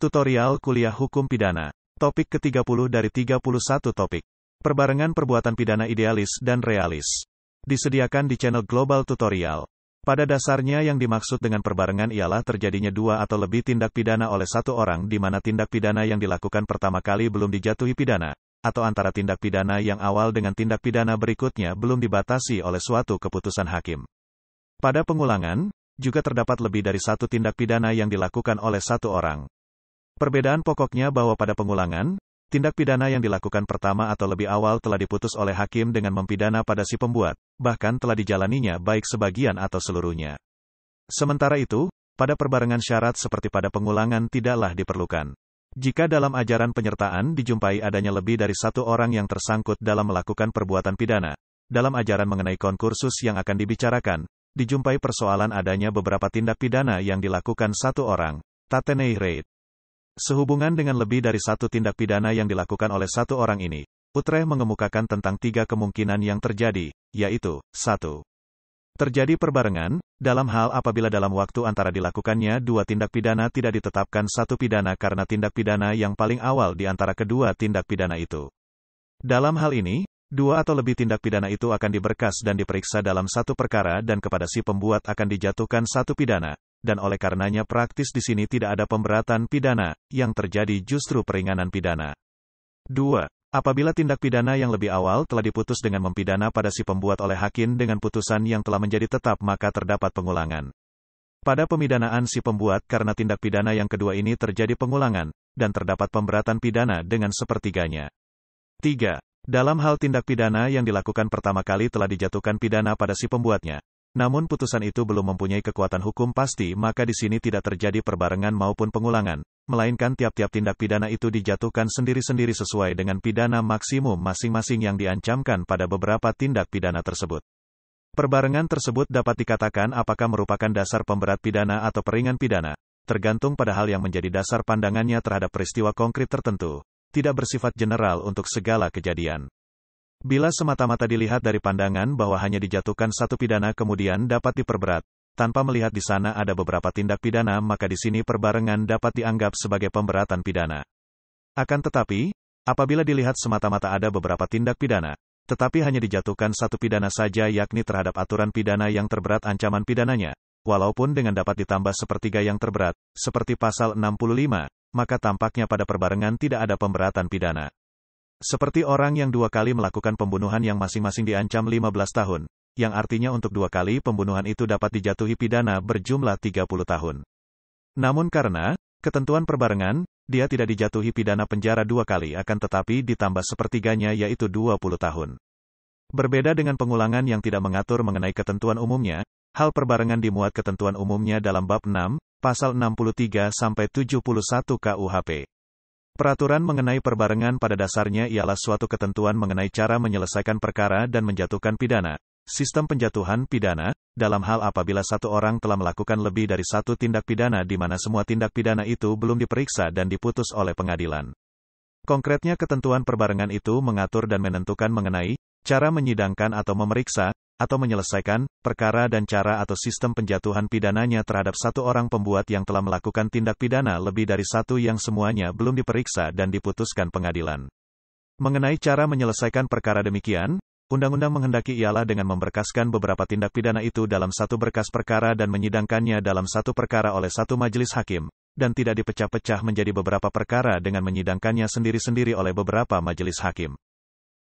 Tutorial Kuliah Hukum Pidana. Topik ke-30 dari 31 topik. Perbarengan perbuatan pidana idealis dan realis. Disediakan di channel Global Tutorial. Pada dasarnya yang dimaksud dengan perbarengan ialah terjadinya dua atau lebih tindak pidana oleh satu orang di mana tindak pidana yang dilakukan pertama kali belum dijatuhi pidana, atau antara tindak pidana yang awal dengan tindak pidana berikutnya belum dibatasi oleh suatu keputusan hakim. Pada pengulangan, juga terdapat lebih dari satu tindak pidana yang dilakukan oleh satu orang. Perbedaan pokoknya bahwa pada pengulangan, Tindak pidana yang dilakukan pertama atau lebih awal telah diputus oleh hakim dengan mempidana pada si pembuat, bahkan telah dijalaninya baik sebagian atau seluruhnya. Sementara itu, pada perbarengan syarat seperti pada pengulangan tidaklah diperlukan. Jika dalam ajaran penyertaan dijumpai adanya lebih dari satu orang yang tersangkut dalam melakukan perbuatan pidana, dalam ajaran mengenai konkursus yang akan dibicarakan, dijumpai persoalan adanya beberapa tindak pidana yang dilakukan satu orang, tatenei raid. Sehubungan dengan lebih dari satu tindak pidana yang dilakukan oleh satu orang ini, Utrecht mengemukakan tentang tiga kemungkinan yang terjadi, yaitu, satu, Terjadi perbarengan, dalam hal apabila dalam waktu antara dilakukannya dua tindak pidana tidak ditetapkan satu pidana karena tindak pidana yang paling awal di antara kedua tindak pidana itu. Dalam hal ini, dua atau lebih tindak pidana itu akan diberkas dan diperiksa dalam satu perkara dan kepada si pembuat akan dijatuhkan satu pidana, dan oleh karenanya praktis di sini tidak ada pemberatan pidana, yang terjadi justru peringanan pidana. 2. Apabila tindak pidana yang lebih awal telah diputus dengan mempidana pada si pembuat oleh hakim dengan putusan yang telah menjadi tetap maka terdapat pengulangan. Pada pemidanaan si pembuat karena tindak pidana yang kedua ini terjadi pengulangan, dan terdapat pemberatan pidana dengan sepertiganya. 3. Dalam hal tindak pidana yang dilakukan pertama kali telah dijatuhkan pidana pada si pembuatnya, namun putusan itu belum mempunyai kekuatan hukum pasti maka di sini tidak terjadi perbarengan maupun pengulangan, melainkan tiap-tiap tindak pidana itu dijatuhkan sendiri-sendiri sesuai dengan pidana maksimum masing-masing yang diancamkan pada beberapa tindak pidana tersebut. Perbarengan tersebut dapat dikatakan apakah merupakan dasar pemberat pidana atau peringan pidana, tergantung pada hal yang menjadi dasar pandangannya terhadap peristiwa konkret tertentu, tidak bersifat general untuk segala kejadian. Bila semata-mata dilihat dari pandangan bahwa hanya dijatuhkan satu pidana kemudian dapat diperberat, tanpa melihat di sana ada beberapa tindak pidana maka di sini perbarengan dapat dianggap sebagai pemberatan pidana. Akan tetapi, apabila dilihat semata-mata ada beberapa tindak pidana, tetapi hanya dijatuhkan satu pidana saja yakni terhadap aturan pidana yang terberat ancaman pidananya, walaupun dengan dapat ditambah sepertiga yang terberat, seperti pasal 65, maka tampaknya pada perbarengan tidak ada pemberatan pidana. Seperti orang yang dua kali melakukan pembunuhan yang masing-masing diancam 15 tahun, yang artinya untuk dua kali pembunuhan itu dapat dijatuhi pidana berjumlah 30 tahun. Namun karena ketentuan perbarengan, dia tidak dijatuhi pidana penjara dua kali akan tetapi ditambah sepertiganya yaitu 20 tahun. Berbeda dengan pengulangan yang tidak mengatur mengenai ketentuan umumnya, hal perbarengan dimuat ketentuan umumnya dalam bab 6, pasal 63 sampai 71 KUHP. Peraturan mengenai perbarengan pada dasarnya ialah suatu ketentuan mengenai cara menyelesaikan perkara dan menjatuhkan pidana. Sistem penjatuhan pidana, dalam hal apabila satu orang telah melakukan lebih dari satu tindak pidana di mana semua tindak pidana itu belum diperiksa dan diputus oleh pengadilan. Konkretnya ketentuan perbarengan itu mengatur dan menentukan mengenai cara menyidangkan atau memeriksa atau menyelesaikan, perkara dan cara atau sistem penjatuhan pidananya terhadap satu orang pembuat yang telah melakukan tindak pidana lebih dari satu yang semuanya belum diperiksa dan diputuskan pengadilan. Mengenai cara menyelesaikan perkara demikian, undang-undang menghendaki ialah dengan memberkaskan beberapa tindak pidana itu dalam satu berkas perkara dan menyidangkannya dalam satu perkara oleh satu majelis hakim, dan tidak dipecah-pecah menjadi beberapa perkara dengan menyidangkannya sendiri-sendiri oleh beberapa majelis hakim.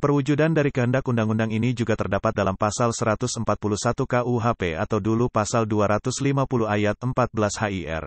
Perwujudan dari kehendak undang-undang ini juga terdapat dalam pasal 141 KUHP atau dulu pasal 250 ayat 14 HIR.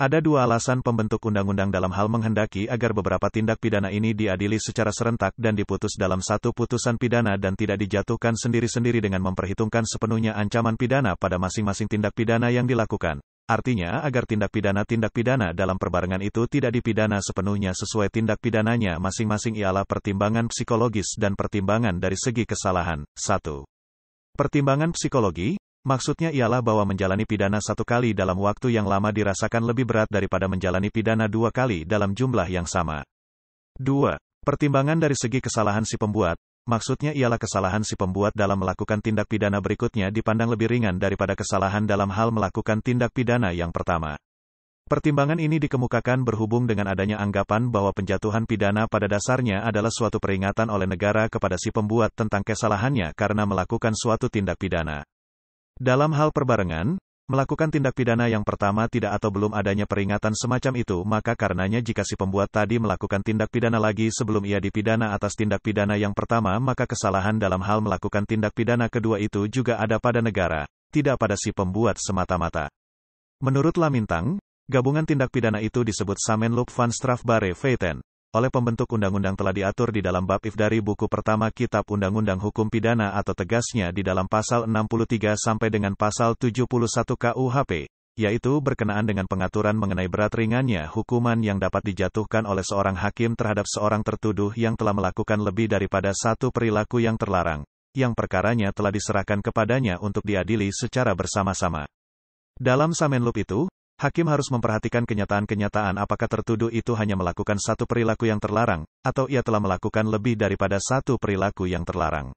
Ada dua alasan pembentuk undang-undang dalam hal menghendaki agar beberapa tindak pidana ini diadili secara serentak dan diputus dalam satu putusan pidana dan tidak dijatuhkan sendiri-sendiri dengan memperhitungkan sepenuhnya ancaman pidana pada masing-masing tindak pidana yang dilakukan. Artinya agar tindak pidana-tindak pidana dalam perbarengan itu tidak dipidana sepenuhnya sesuai tindak pidananya masing-masing ialah pertimbangan psikologis dan pertimbangan dari segi kesalahan. 1. Pertimbangan psikologi, maksudnya ialah bahwa menjalani pidana satu kali dalam waktu yang lama dirasakan lebih berat daripada menjalani pidana dua kali dalam jumlah yang sama. 2. Pertimbangan dari segi kesalahan si pembuat, Maksudnya ialah kesalahan si pembuat dalam melakukan tindak pidana berikutnya dipandang lebih ringan daripada kesalahan dalam hal melakukan tindak pidana yang pertama. Pertimbangan ini dikemukakan berhubung dengan adanya anggapan bahwa penjatuhan pidana pada dasarnya adalah suatu peringatan oleh negara kepada si pembuat tentang kesalahannya karena melakukan suatu tindak pidana. Dalam hal perbarengan, Melakukan tindak pidana yang pertama tidak atau belum adanya peringatan semacam itu maka karenanya jika si pembuat tadi melakukan tindak pidana lagi sebelum ia dipidana atas tindak pidana yang pertama maka kesalahan dalam hal melakukan tindak pidana kedua itu juga ada pada negara, tidak pada si pembuat semata-mata. Menurut Lamintang, gabungan tindak pidana itu disebut Samenloop van Strafbare Feiten oleh pembentuk undang-undang telah diatur di dalam bab if dari buku pertama Kitab Undang-Undang Hukum Pidana atau tegasnya di dalam pasal 63 sampai dengan pasal 71 KUHP, yaitu berkenaan dengan pengaturan mengenai berat ringannya hukuman yang dapat dijatuhkan oleh seorang hakim terhadap seorang tertuduh yang telah melakukan lebih daripada satu perilaku yang terlarang, yang perkaranya telah diserahkan kepadanya untuk diadili secara bersama-sama. Dalam Samenlup itu, hakim harus memperhatikan kenyataan-kenyataan apakah tertuduh itu hanya melakukan satu perilaku yang terlarang, atau ia telah melakukan lebih daripada satu perilaku yang terlarang.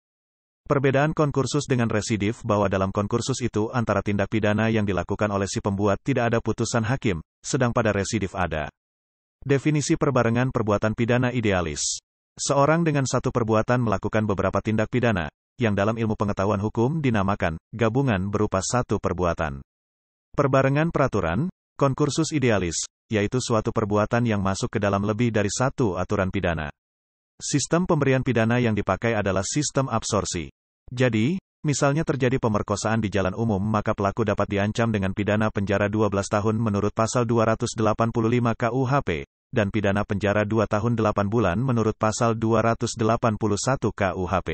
Perbedaan konkursus dengan residif bahwa dalam konkursus itu antara tindak pidana yang dilakukan oleh si pembuat tidak ada putusan hakim, sedang pada residif ada. Definisi perbarengan perbuatan pidana idealis. Seorang dengan satu perbuatan melakukan beberapa tindak pidana, yang dalam ilmu pengetahuan hukum dinamakan gabungan berupa satu perbuatan. Perbarengan peraturan, Konkursus idealis, yaitu suatu perbuatan yang masuk ke dalam lebih dari satu aturan pidana. Sistem pemberian pidana yang dipakai adalah sistem absorsi. Jadi, misalnya terjadi pemerkosaan di jalan umum maka pelaku dapat diancam dengan pidana penjara 12 tahun menurut pasal 285 KUHP, dan pidana penjara 2 tahun 8 bulan menurut pasal 281 KUHP.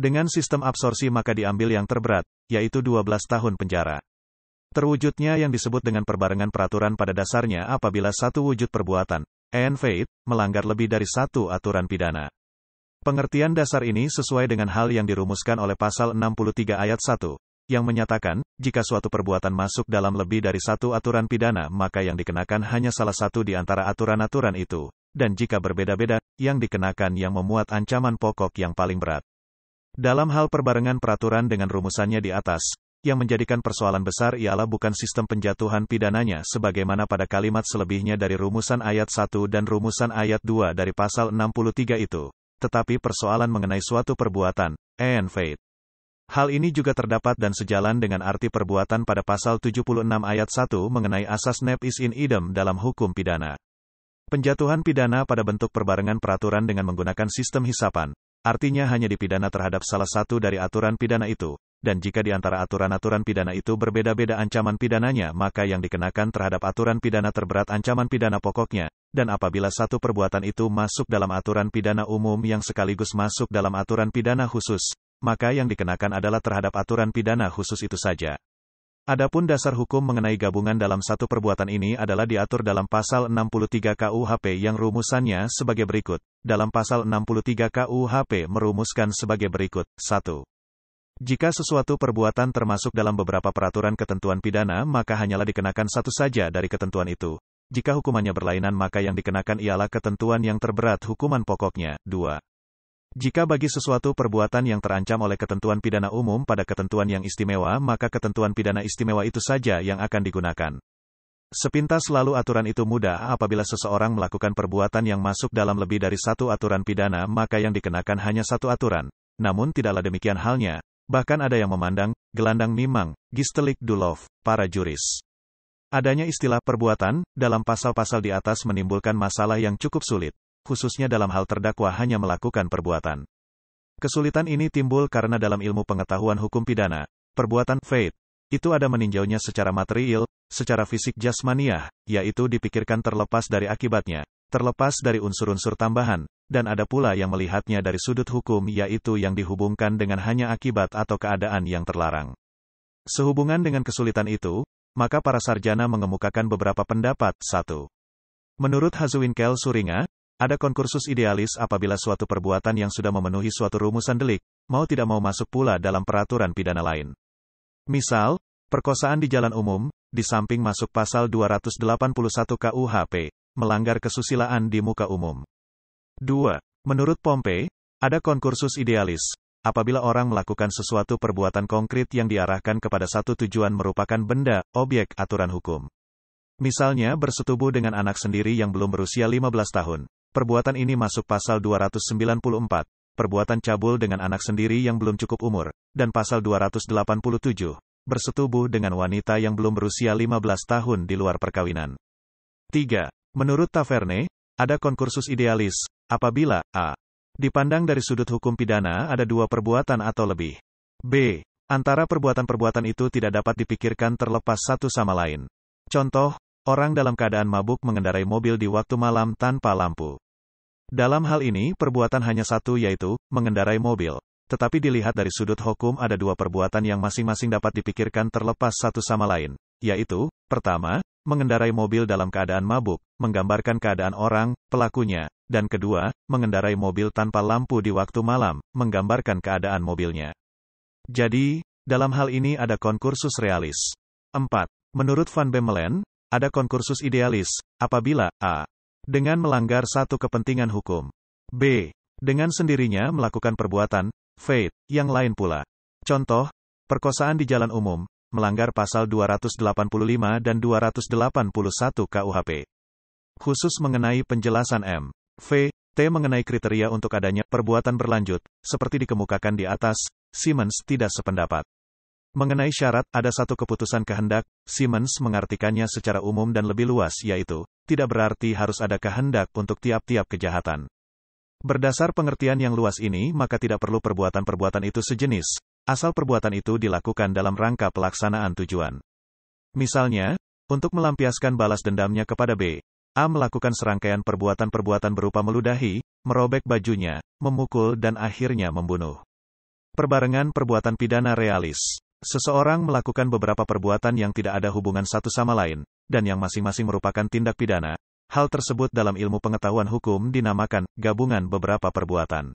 Dengan sistem absorsi maka diambil yang terberat, yaitu 12 tahun penjara. Terwujudnya yang disebut dengan perbarengan peraturan pada dasarnya apabila satu wujud perbuatan, and faith, melanggar lebih dari satu aturan pidana. Pengertian dasar ini sesuai dengan hal yang dirumuskan oleh pasal 63 ayat 1, yang menyatakan, jika suatu perbuatan masuk dalam lebih dari satu aturan pidana maka yang dikenakan hanya salah satu di antara aturan-aturan itu, dan jika berbeda-beda, yang dikenakan yang memuat ancaman pokok yang paling berat. Dalam hal perbarengan peraturan dengan rumusannya di atas, yang menjadikan persoalan besar ialah bukan sistem penjatuhan pidananya sebagaimana pada kalimat selebihnya dari rumusan ayat 1 dan rumusan ayat 2 dari pasal 63 itu, tetapi persoalan mengenai suatu perbuatan, and faith. Hal ini juga terdapat dan sejalan dengan arti perbuatan pada pasal 76 ayat 1 mengenai asas nep is in idem dalam hukum pidana. Penjatuhan pidana pada bentuk perbarengan peraturan dengan menggunakan sistem hisapan, artinya hanya dipidana terhadap salah satu dari aturan pidana itu, dan jika di antara aturan-aturan pidana itu berbeda-beda ancaman pidananya maka yang dikenakan terhadap aturan pidana terberat ancaman pidana pokoknya, dan apabila satu perbuatan itu masuk dalam aturan pidana umum yang sekaligus masuk dalam aturan pidana khusus, maka yang dikenakan adalah terhadap aturan pidana khusus itu saja. Adapun dasar hukum mengenai gabungan dalam satu perbuatan ini adalah diatur dalam pasal 63 KUHP yang rumusannya sebagai berikut. Dalam pasal 63 KUHP merumuskan sebagai berikut. 1. Jika sesuatu perbuatan termasuk dalam beberapa peraturan ketentuan pidana, maka hanyalah dikenakan satu saja dari ketentuan itu. Jika hukumannya berlainan, maka yang dikenakan ialah ketentuan yang terberat hukuman pokoknya. 2. Jika bagi sesuatu perbuatan yang terancam oleh ketentuan pidana umum pada ketentuan yang istimewa, maka ketentuan pidana istimewa itu saja yang akan digunakan. Sepintas lalu aturan itu mudah apabila seseorang melakukan perbuatan yang masuk dalam lebih dari satu aturan pidana maka yang dikenakan hanya satu aturan. Namun tidaklah demikian halnya, Bahkan ada yang memandang, gelandang mimang, gistelik dulov, para juris. Adanya istilah perbuatan, dalam pasal-pasal di atas menimbulkan masalah yang cukup sulit, khususnya dalam hal terdakwa hanya melakukan perbuatan. Kesulitan ini timbul karena dalam ilmu pengetahuan hukum pidana, perbuatan fate, itu ada meninjaunya secara material, secara fisik jasmaniah, yaitu dipikirkan terlepas dari akibatnya, terlepas dari unsur-unsur tambahan, dan ada pula yang melihatnya dari sudut hukum yaitu yang dihubungkan dengan hanya akibat atau keadaan yang terlarang. Sehubungan dengan kesulitan itu, maka para sarjana mengemukakan beberapa pendapat. Satu, Menurut Hazuinkel Suringa, ada konkursus idealis apabila suatu perbuatan yang sudah memenuhi suatu rumusan delik, mau tidak mau masuk pula dalam peraturan pidana lain. Misal, perkosaan di jalan umum, di samping masuk pasal 281 KUHP, melanggar kesusilaan di muka umum. 2. Menurut Pompei, ada konkursus idealis. Apabila orang melakukan sesuatu perbuatan konkret yang diarahkan kepada satu tujuan merupakan benda, objek, aturan hukum. Misalnya bersetubuh dengan anak sendiri yang belum berusia 15 tahun. Perbuatan ini masuk pasal 294. Perbuatan cabul dengan anak sendiri yang belum cukup umur. Dan pasal 287. Bersetubuh dengan wanita yang belum berusia 15 tahun di luar perkawinan. 3. Menurut Taverne, ada konkursus idealis, apabila a. Dipandang dari sudut hukum pidana ada dua perbuatan atau lebih. b. Antara perbuatan-perbuatan itu tidak dapat dipikirkan terlepas satu sama lain. Contoh, orang dalam keadaan mabuk mengendarai mobil di waktu malam tanpa lampu. Dalam hal ini, perbuatan hanya satu yaitu, mengendarai mobil. Tetapi dilihat dari sudut hukum ada dua perbuatan yang masing-masing dapat dipikirkan terlepas satu sama lain. Yaitu, pertama, mengendarai mobil dalam keadaan mabuk, menggambarkan keadaan orang, pelakunya, dan kedua, mengendarai mobil tanpa lampu di waktu malam, menggambarkan keadaan mobilnya. Jadi, dalam hal ini ada konkursus realis. 4. Menurut Van Bemelen, ada konkursus idealis, apabila a. dengan melanggar satu kepentingan hukum, b. dengan sendirinya melakukan perbuatan, fate, yang lain pula. Contoh, perkosaan di jalan umum, melanggar pasal 285 dan 281 KUHP. Khusus mengenai penjelasan M. V. T mengenai kriteria untuk adanya perbuatan berlanjut, seperti dikemukakan di atas, Siemens tidak sependapat. Mengenai syarat, ada satu keputusan kehendak, Siemens mengartikannya secara umum dan lebih luas yaitu, tidak berarti harus ada kehendak untuk tiap-tiap kejahatan. Berdasar pengertian yang luas ini maka tidak perlu perbuatan-perbuatan itu sejenis, asal perbuatan itu dilakukan dalam rangka pelaksanaan tujuan. Misalnya, untuk melampiaskan balas dendamnya kepada B, A melakukan serangkaian perbuatan-perbuatan berupa meludahi, merobek bajunya, memukul dan akhirnya membunuh. Perbarengan perbuatan pidana realis. Seseorang melakukan beberapa perbuatan yang tidak ada hubungan satu sama lain, dan yang masing-masing merupakan tindak pidana. Hal tersebut dalam ilmu pengetahuan hukum dinamakan gabungan beberapa perbuatan.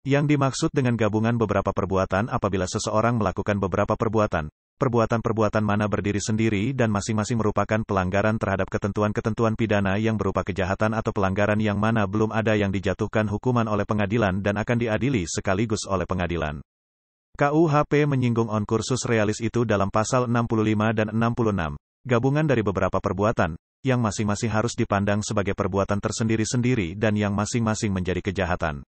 Yang dimaksud dengan gabungan beberapa perbuatan apabila seseorang melakukan beberapa perbuatan, perbuatan-perbuatan mana berdiri sendiri dan masing-masing merupakan pelanggaran terhadap ketentuan-ketentuan pidana yang berupa kejahatan atau pelanggaran yang mana belum ada yang dijatuhkan hukuman oleh pengadilan dan akan diadili sekaligus oleh pengadilan. KUHP menyinggung on kursus realis itu dalam pasal 65 dan 66, gabungan dari beberapa perbuatan, yang masing-masing harus dipandang sebagai perbuatan tersendiri-sendiri dan yang masing-masing menjadi kejahatan.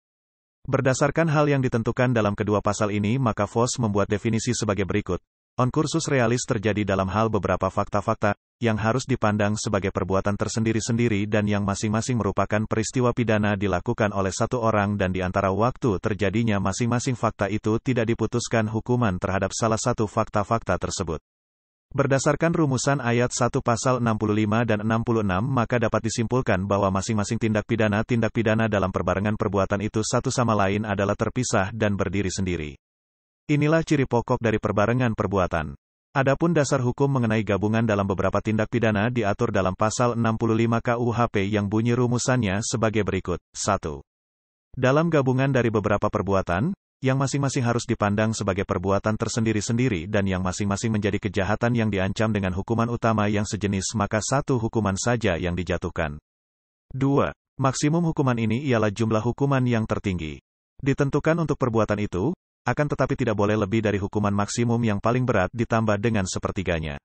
Berdasarkan hal yang ditentukan dalam kedua pasal ini maka Voss membuat definisi sebagai berikut. On kursus realis terjadi dalam hal beberapa fakta-fakta, yang harus dipandang sebagai perbuatan tersendiri-sendiri dan yang masing-masing merupakan peristiwa pidana dilakukan oleh satu orang dan di antara waktu terjadinya masing-masing fakta itu tidak diputuskan hukuman terhadap salah satu fakta-fakta tersebut. Berdasarkan rumusan ayat 1 pasal 65 dan 66 maka dapat disimpulkan bahwa masing-masing tindak pidana tindak pidana dalam perbarengan perbuatan itu satu sama lain adalah terpisah dan berdiri sendiri. Inilah ciri pokok dari perbarengan perbuatan. Adapun dasar hukum mengenai gabungan dalam beberapa tindak pidana diatur dalam pasal 65 KUHP yang bunyi rumusannya sebagai berikut. 1. Dalam gabungan dari beberapa perbuatan, yang masing-masing harus dipandang sebagai perbuatan tersendiri-sendiri dan yang masing-masing menjadi kejahatan yang diancam dengan hukuman utama yang sejenis maka satu hukuman saja yang dijatuhkan. 2. Maksimum hukuman ini ialah jumlah hukuman yang tertinggi. Ditentukan untuk perbuatan itu, akan tetapi tidak boleh lebih dari hukuman maksimum yang paling berat ditambah dengan sepertiganya.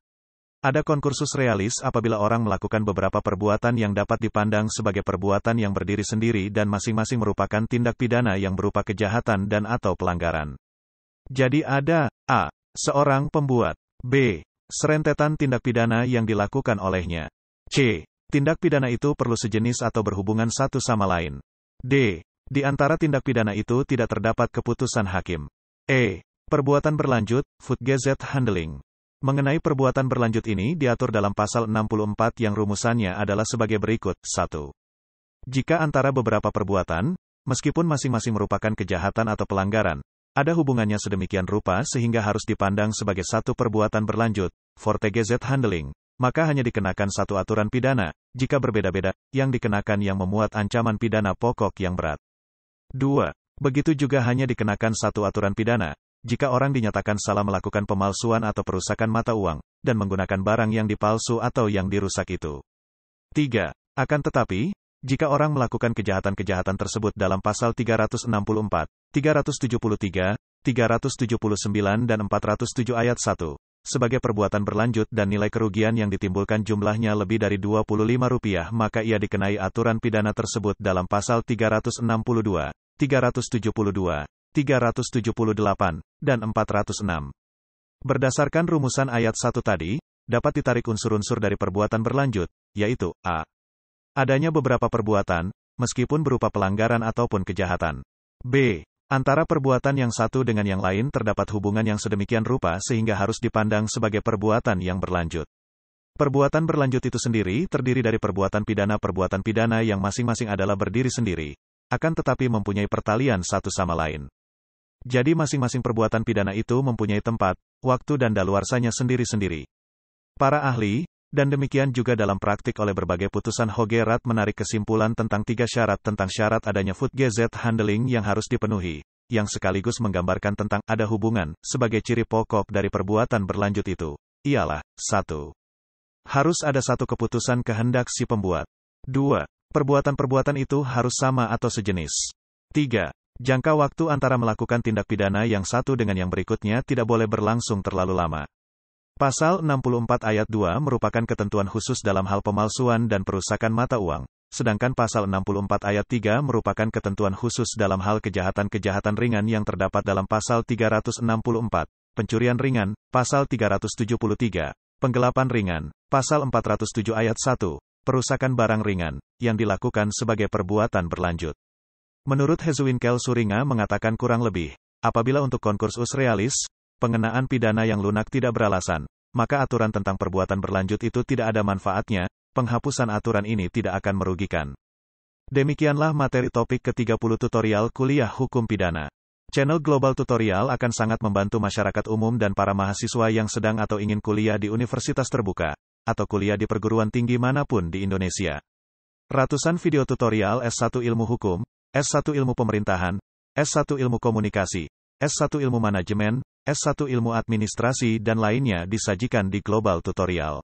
Ada konkursus realis apabila orang melakukan beberapa perbuatan yang dapat dipandang sebagai perbuatan yang berdiri sendiri dan masing-masing merupakan tindak pidana yang berupa kejahatan dan atau pelanggaran. Jadi ada, A. Seorang pembuat. B. Serentetan tindak pidana yang dilakukan olehnya. C. Tindak pidana itu perlu sejenis atau berhubungan satu sama lain. D. Di antara tindak pidana itu tidak terdapat keputusan hakim. E. Perbuatan berlanjut, food gazette handling. Mengenai perbuatan berlanjut ini diatur dalam pasal 64 yang rumusannya adalah sebagai berikut. 1. Jika antara beberapa perbuatan, meskipun masing-masing merupakan kejahatan atau pelanggaran, ada hubungannya sedemikian rupa sehingga harus dipandang sebagai satu perbuatan berlanjut, forte handling, maka hanya dikenakan satu aturan pidana, jika berbeda-beda, yang dikenakan yang memuat ancaman pidana pokok yang berat. 2. Begitu juga hanya dikenakan satu aturan pidana, jika orang dinyatakan salah melakukan pemalsuan atau perusakan mata uang, dan menggunakan barang yang dipalsu atau yang dirusak itu. 3. Akan tetapi, jika orang melakukan kejahatan-kejahatan tersebut dalam pasal 364, 373, 379 dan 407 ayat 1, sebagai perbuatan berlanjut dan nilai kerugian yang ditimbulkan jumlahnya lebih dari rp rupiah, maka ia dikenai aturan pidana tersebut dalam pasal 362, 372, 378, dan 406. Berdasarkan rumusan ayat 1 tadi, dapat ditarik unsur-unsur dari perbuatan berlanjut, yaitu a. Adanya beberapa perbuatan, meskipun berupa pelanggaran ataupun kejahatan. b. Antara perbuatan yang satu dengan yang lain terdapat hubungan yang sedemikian rupa sehingga harus dipandang sebagai perbuatan yang berlanjut. Perbuatan berlanjut itu sendiri terdiri dari perbuatan pidana-perbuatan pidana yang masing-masing adalah berdiri sendiri, akan tetapi mempunyai pertalian satu sama lain. Jadi masing-masing perbuatan pidana itu mempunyai tempat, waktu dan daluarsanya sendiri-sendiri. Para ahli, dan demikian juga dalam praktik oleh berbagai putusan Hogerat menarik kesimpulan tentang tiga syarat tentang syarat adanya food gazette handling yang harus dipenuhi, yang sekaligus menggambarkan tentang ada hubungan sebagai ciri pokok dari perbuatan berlanjut itu. Ialah, satu, Harus ada satu keputusan kehendak si pembuat. dua, Perbuatan-perbuatan itu harus sama atau sejenis. tiga. Jangka waktu antara melakukan tindak pidana yang satu dengan yang berikutnya tidak boleh berlangsung terlalu lama. Pasal 64 ayat 2 merupakan ketentuan khusus dalam hal pemalsuan dan perusakan mata uang, sedangkan pasal 64 ayat 3 merupakan ketentuan khusus dalam hal kejahatan-kejahatan ringan yang terdapat dalam pasal 364, pencurian ringan, pasal 373, penggelapan ringan, pasal 407 ayat 1, perusakan barang ringan, yang dilakukan sebagai perbuatan berlanjut. Menurut Hezuinkel Suringa mengatakan kurang lebih, apabila untuk konkursus realis, pengenaan pidana yang lunak tidak beralasan, maka aturan tentang perbuatan berlanjut itu tidak ada manfaatnya, penghapusan aturan ini tidak akan merugikan. Demikianlah materi topik ke-30 tutorial kuliah hukum pidana. Channel Global Tutorial akan sangat membantu masyarakat umum dan para mahasiswa yang sedang atau ingin kuliah di universitas terbuka, atau kuliah di perguruan tinggi manapun di Indonesia. Ratusan video tutorial S1 ilmu hukum, S1 Ilmu Pemerintahan, S1 Ilmu Komunikasi, S1 Ilmu Manajemen, S1 Ilmu Administrasi dan lainnya disajikan di Global Tutorial.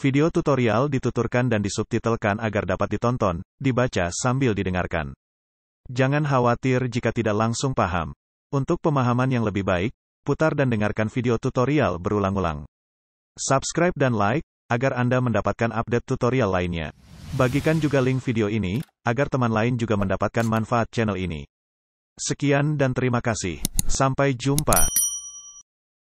Video tutorial dituturkan dan disubtitelkan agar dapat ditonton, dibaca sambil didengarkan. Jangan khawatir jika tidak langsung paham. Untuk pemahaman yang lebih baik, putar dan dengarkan video tutorial berulang-ulang. Subscribe dan like, agar Anda mendapatkan update tutorial lainnya. Bagikan juga link video ini, agar teman lain juga mendapatkan manfaat channel ini. Sekian dan terima kasih. Sampai jumpa.